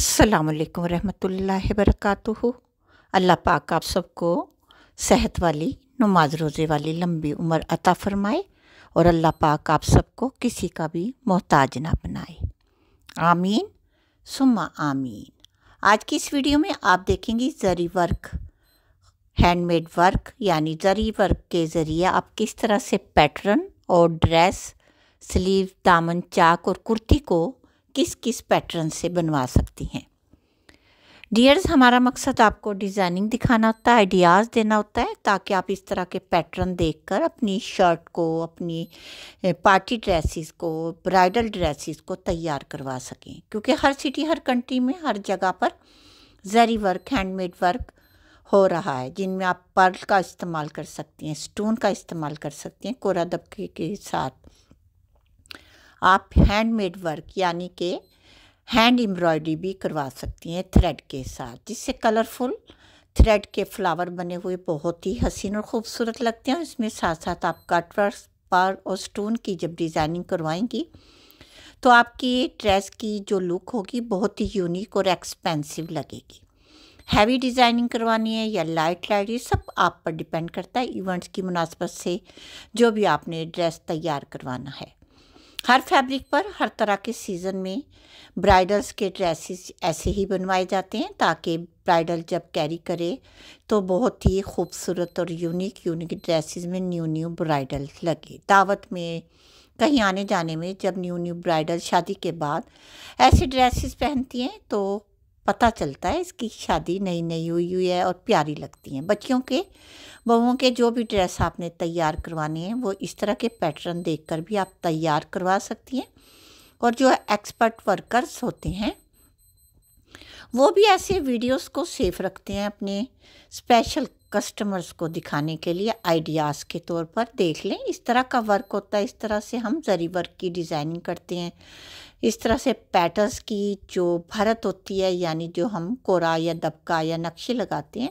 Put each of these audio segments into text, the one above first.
अस्सलाम वालेकुम रहमतुल्लाहि वबरकातुहू अल्लाह पाक आप सबको सेहत वाली नमाज रोज़े वाली लंबी उम्र अता फ़रमाए और अल्लाह पाक आप सबको किसी का भी मोहताज ना बनाए आमीन सुमा आमीन आज की इस वीडियो में आप देखेंगी ज़री वर्क हैंडमेड वर्क यानी ज़री वर्क के ज़रिए आप किस तरह से पैटर्न और ड्रेस स्लीव दामन चाक और कुर्ती को किस किस पैटर्न से बनवा सकती हैं डियर्स हमारा मकसद आपको डिज़ाइनिंग दिखाना होता है आइडियाज़ देना होता है ताकि आप इस तरह के पैटर्न देखकर अपनी शर्ट को अपनी पार्टी ड्रेसेस को ब्राइडल ड्रेसेस को तैयार करवा सकें क्योंकि हर सिटी हर कंट्री में हर जगह पर जरी वर्क हैंडमेड वर्क हो रहा है जिनमें आप पर्ल का इस्तेमाल कर सकती हैं स्टोन का इस्तेमाल कर सकती हैं कोरा दबके के साथ आप हैंडमेड वर्क यानी कि हैंड एम्ब्रॉयडरी भी करवा सकती हैं थ्रेड के साथ जिससे कलरफुल थ्रेड के फ्लावर बने हुए बहुत ही हसीन और ख़ूबसूरत लगते हैं इसमें साथ साथ आप कटवर्क पार और स्टोन की जब डिज़ाइनिंग करवाएंगी तो आपकी ड्रेस की जो लुक होगी बहुत ही यूनिक और एक्सपेंसिव लगेगी हैवी डिज़ाइनिंग करवानी है या लाइट लाइट ये सब आप पर डिपेंड करता है इवेंट्स की मुनासबत से जो भी आपने ड्रेस तैयार करवाना है हर फैब्रिक पर हर तरह के सीज़न में ब्राइडल्स के ड्रेसेस ऐसे ही बनवाए जाते हैं ताकि ब्राइडल जब कैरी करे तो बहुत ही खूबसूरत और यूनिक यूनिक ड्रेसेस में न्यू न्यू ब्राइडल लगे दावत में कहीं आने जाने में जब न्यू न्यू ब्राइडल शादी के बाद ऐसे ड्रेसेस पहनती हैं तो पता चलता है इसकी शादी नई नई हुई हुई है और प्यारी लगती हैं बच्चियों के बहुओं के जो भी ड्रेस आपने तैयार करवाने हैं वो इस तरह के पैटर्न देखकर भी आप तैयार करवा सकती हैं और जो एक्सपर्ट वर्कर्स होते हैं वो भी ऐसे वीडियोस को सेफ रखते हैं अपने स्पेशल कस्टमर्स को दिखाने के लिए आइडियाज़ के तौर पर देख लें इस तरह का वर्क होता है इस तरह से हम जरी वर्क की डिज़ाइनिंग करते हैं इस तरह से पैटर्न्स की जो भरत होती है यानी जो हम कोरा या दबका या नक्शे लगाते हैं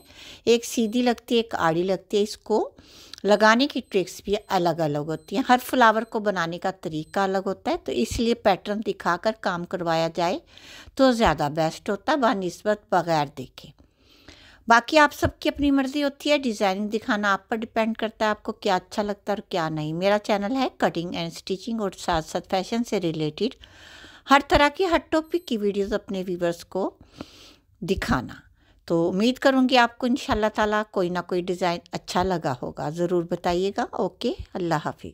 एक सीधी लगती है एक आड़ी लगती है इसको लगाने की ट्रिक्स भी अलग अलग होती हैं हर फ्लावर को बनाने का तरीका अलग होता है तो इसलिए पैटर्न दिखाकर काम करवाया जाए तो ज़्यादा बेस्ट होता है बनस्बत बगैर देखें बाकी आप सबकी अपनी मर्ज़ी होती है डिज़ाइनिंग दिखाना आप पर डिपेंड करता है आपको क्या अच्छा लगता है और क्या नहीं मेरा चैनल है कटिंग एंड स्टिचिंग और साथ साथ फैशन से रिलेटेड हर तरह की हर टॉपिक की वीडियोस अपने व्यूवर्स को दिखाना तो उम्मीद करूँगी आपको इन ताला कोई ना कोई डिज़ाइन अच्छा लगा होगा ज़रूर बताइएगा ओके अल्लाह हाफि